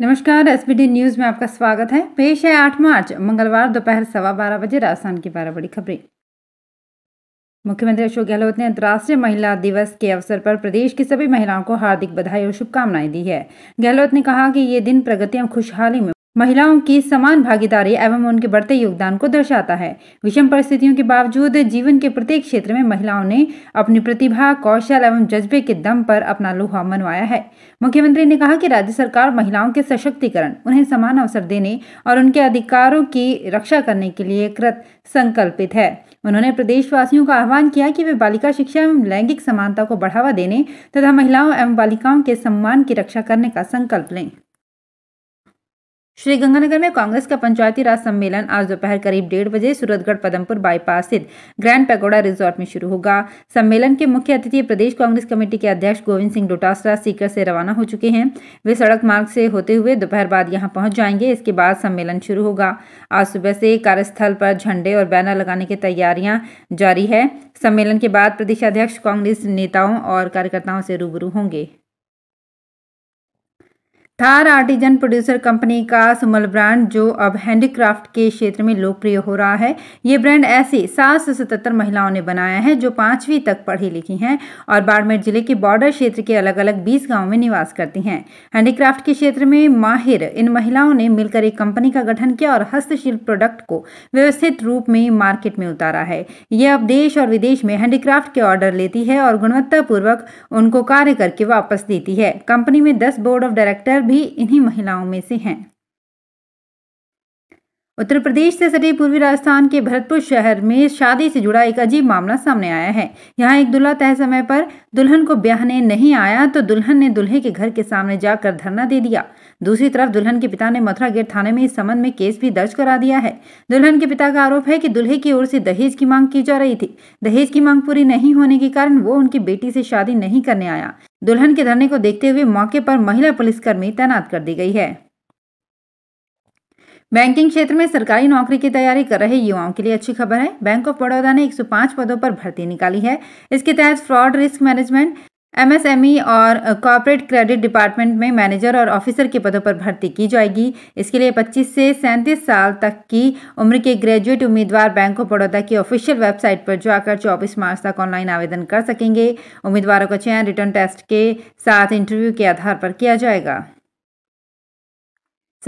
नमस्कार S news में आपका स्वागत है पेश है आठ मार्च मंगलवार दोपहर सवा बारह बजे राजस्थान की बारह बड़ी खबरें मुख्यमंत्री अशोक गहलोत ने अंतर्राष्ट्रीय महिला दिवस के अवसर पर प्रदेश की सभी महिलाओं को हार्दिक बधाई और शुभकामनाएं दी है गहलोत ने कहा कि ये दिन प्रगति एवं खुशहाली में महिलाओं की समान भागीदारी एवं उनके बढ़ते योगदान को दर्शाता है विषम परिस्थितियों के बावजूद जीवन के प्रत्येक क्षेत्र में महिलाओं ने अपनी प्रतिभा कौशल एवं जज्बे के दम पर अपना लोहा मनवाया है मुख्यमंत्री ने कहा कि राज्य सरकार महिलाओं के सशक्तिकरण उन्हें समान अवसर देने और उनके अधिकारों की रक्षा करने के लिए कृत संकल्पित है उन्होंने प्रदेशवासियों का आह्वान किया कि वे बालिका शिक्षा एवं लैंगिक समानता को बढ़ावा देने तथा महिलाओं एवं बालिकाओं के सम्मान की रक्षा करने का संकल्प लें श्रीगंगानगर में कांग्रेस का पंचायती राज सम्मेलन आज दोपहर करीब डेढ़ बजे सूरतगढ़ पदमपुर बाईपास स्थित ग्रैंड पैगोडा रिजॉर्ट में शुरू होगा सम्मेलन के मुख्य अतिथि प्रदेश कांग्रेस कमेटी के अध्यक्ष गोविंद सिंह डोटासरा सीकर से रवाना हो चुके हैं वे सड़क मार्ग से होते हुए दोपहर बाद यहाँ पहुंच जाएंगे इसके बाद सम्मेलन शुरू होगा आज सुबह से कार्यस्थल पर झंडे और बैनर लगाने की तैयारियां जारी है सम्मेलन के बाद प्रदेश अध्यक्ष कांग्रेस नेताओं और कार्यकर्ताओं से रूबरू होंगे थार आर्टिजन प्रोड्यूसर कंपनी का सुमल ब्रांड जो अब हैंडीक्राफ्ट के क्षेत्र में लोकप्रिय हो रहा है ये ब्रांड ऐसी सात सौ सतहत्तर महिलाओं ने बनाया है जो पांचवी तक पढ़ी लिखी हैं और बाड़मेर जिले के बॉर्डर क्षेत्र के अलग अलग बीस गाँव में निवास करती हैं हैंडीक्राफ्ट के क्षेत्र में माहिर इन महिलाओं ने मिलकर एक कंपनी का गठन किया और हस्तशिल्प प्रोडक्ट को व्यवस्थित रूप में मार्केट में उतारा है ये अब देश और विदेश में हैंडीक्राफ्ट के ऑर्डर लेती है और गुणवत्तापूर्वक उनको कार्य करके वापस देती है कंपनी में दस बोर्ड ऑफ डायरेक्टर भी इन्हीं महिलाओं में से हैं उत्तर प्रदेश से सटे पूर्वी राजस्थान के भरतपुर शहर में शादी से जुड़ा एक अजीब मामला सामने आया है यहाँ एक दुल्हा तय समय पर दुल्हन को ब्याहने नहीं आया तो दुल्हन ने दुल्हे के घर के सामने जाकर धरना दे दिया दूसरी तरफ दुल्हन के पिता ने मथुरा गेट थाने में इस संबंध में केस भी दर्ज करा दिया है दुल्हन के पिता का आरोप है कि दुल्हे की ओर से दहेज की मांग की जा रही थी दहेज की मांग पूरी नहीं होने के कारण वो उनकी बेटी से शादी नहीं करने आया दुल्हन के धरने को देखते हुए मौके पर महिला पुलिसकर्मी तैनात कर दी गई है बैंकिंग क्षेत्र में सरकारी नौकरी की तैयारी कर रहे युवाओं के लिए अच्छी खबर है बैंक ऑफ बड़ौदा ने 105 पदों पर भर्ती निकाली है इसके तहत फ्रॉड रिस्क मैनेजमेंट एमएसएमई और कॉर्पोरेट क्रेडिट डिपार्टमेंट में मैनेजर और ऑफिसर के पदों पर भर्ती की जाएगी इसके लिए 25 से 37 साल तक की उम्र के ग्रेजुएट उम्मीदवार बैंक ऑफ बड़ौदा की ऑफिशियल वेबसाइट पर जाकर 24 मार्च तक ऑनलाइन आवेदन कर सकेंगे उम्मीदवारों का चयन रिटर्न टेस्ट के साथ इंटरव्यू के आधार पर किया जाएगा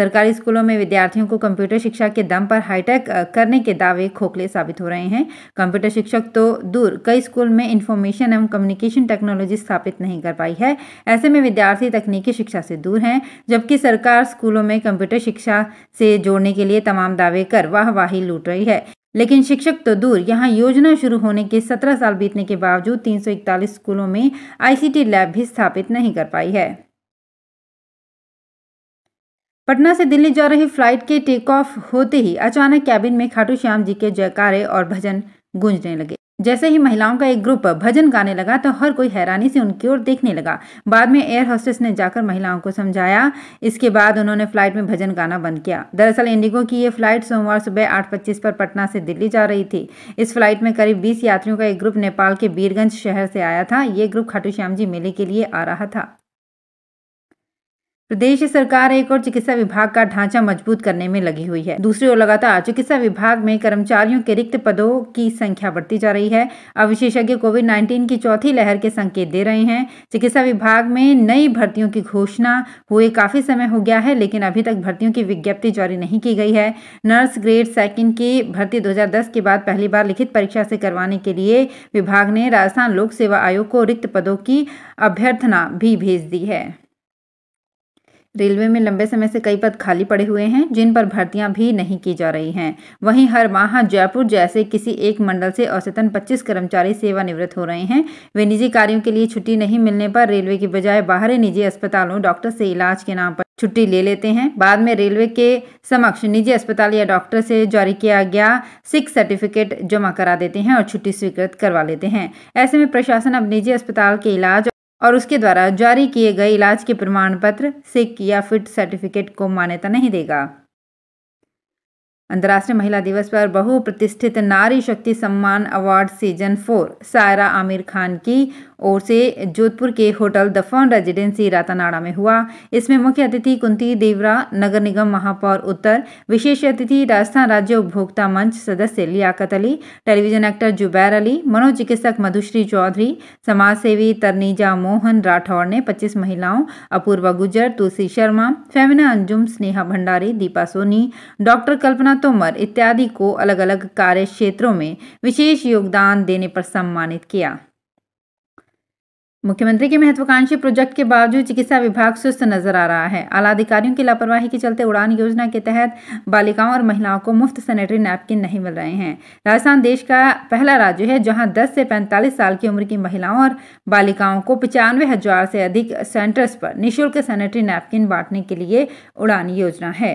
सरकारी स्कूलों में विद्यार्थियों को कंप्यूटर शिक्षा के दम पर हाईटेक करने के दावे खोखले साबित हो रहे हैं कंप्यूटर शिक्षक तो दूर कई स्कूल में इंफॉर्मेशन एवं कम्युनिकेशन टेक्नोलॉजी स्थापित नहीं कर पाई है ऐसे में विद्यार्थी तकनीकी शिक्षा से दूर हैं जबकि सरकार स्कूलों में कंप्यूटर शिक्षा से जोड़ने के लिए तमाम दावे कर वाहवाही लूट रही है लेकिन शिक्षक तो दूर यहाँ योजना शुरू होने के 17 साल बीतने के बावजूद 341 स्कूलों में आईसीटी लैब भी स्थापित नहीं कर पाई है पटना से दिल्ली जा रही फ्लाइट के टेक ऑफ होते ही अचानक कैबिन में खाटू श्याम जी के जयकारे और भजन गूंजने लगे जैसे ही महिलाओं का एक ग्रुप भजन गाने लगा तो हर कोई हैरानी से उनकी ओर देखने लगा बाद में एयर होस्टेस ने जाकर महिलाओं को समझाया इसके बाद उन्होंने फ्लाइट में भजन गाना बंद किया दरअसल इंडिगो की ये फ्लाइट सोमवार सुबह पच्चीस पर पटना से दिल्ली जा रही थी इस फ्लाइट में करीब 20 यात्रियों का एक ग्रुप नेपाल के बीरगंज शहर से आया था ये ग्रुप खाटू श्याम जी मेले के लिए आ रहा था प्रदेश सरकार एक और चिकित्सा विभाग का ढांचा मजबूत करने में लगी हुई है दूसरी ओर लगातार चिकित्सा विभाग में कर्मचारियों के रिक्त पदों की संख्या बढ़ती जा रही है अब विशेषज्ञ कोविड 19 की चौथी लहर के संकेत दे रहे हैं चिकित्सा विभाग में नई भर्तियों की घोषणा हुए काफी समय हो गया है लेकिन अभी तक भर्तियों की विज्ञप्ति जारी नहीं की गई है नर्स ग्रेड सेकेंड की भर्ती दो के बाद पहली बार लिखित परीक्षा से करवाने के लिए विभाग ने राजस्थान लोक सेवा आयोग को रिक्त पदों की अभ्यर्थना भी भेज दी है रेलवे में लंबे समय से कई पद खाली पड़े हुए हैं जिन पर भर्तियां भी नहीं की जा रही हैं वहीं हर माह जयपुर जैसे किसी एक मंडल से औसतन 25 कर्मचारी सेवानिवृत्त हो रहे हैं वे निजी कार्यों के लिए छुट्टी नहीं मिलने पर रेलवे की बजाय बाहरी निजी अस्पतालों डॉक्टर से इलाज के नाम पर छुट्टी ले लेते हैं बाद में रेलवे के समक्ष निजी अस्पताल या डॉक्टर से जारी किया गया सिक सर्टिफिकेट जमा करा देते हैं और छुट्टी स्वीकृत करवा लेते हैं ऐसे में प्रशासन अब निजी अस्पताल के इलाज और उसके द्वारा जारी किए गए इलाज के प्रमाण पत्र सिक या फिट सर्टिफिकेट को मान्यता नहीं देगा अंतर्राष्ट्रीय महिला दिवस पर बहुप्रतिष्ठित नारी शक्ति सम्मान award season four Saira Aamir Khan की ओर से जोधपुर के होटल दफन रेजिडेंसी रातानाड़ा में हुआ इसमें मुख्य अतिथि कुंती देवरा नगर निगम महापौर उत्तर विशेष अतिथि राजस्थान राज्य उपभोक्ता मंच सदस्य लियाकत अली टेलीविजन एक्टर जुबैर अली मनोचिकित्सक मधुश्री चौधरी समाज सेवी तरनीजा मोहन राठौर ने पच्चीस महिलाओं अपूर्वा गुजर तुलसी शर्मा फेमिना अंजुम स्नेहा भंडारी दीपा सोनी डॉक्टर कल्पना तोमर इत्यादि को अलग अलग कार्य क्षेत्रों में विशेष योगदान देने पर सम्मानित किया मुख्यमंत्री के महत्वाकांक्षी प्रोजेक्ट के बावजूद चिकित्सा विभाग सुस्त नजर आ रहा है आला अधिकारियों की लापरवाही के चलते उड़ान योजना के तहत बालिकाओं और महिलाओं को मुफ्त सैनिटरी नैपकिन नहीं मिल रहे हैं राजस्थान देश का पहला राज्य है जहां 10 से 45 साल की उम्र की महिलाओं और बालिकाओं को पचानवे से अधिक सेंटर्स पर निःशुल्क सैनिटरी नैपकिन बांटने के लिए उड़ान योजना है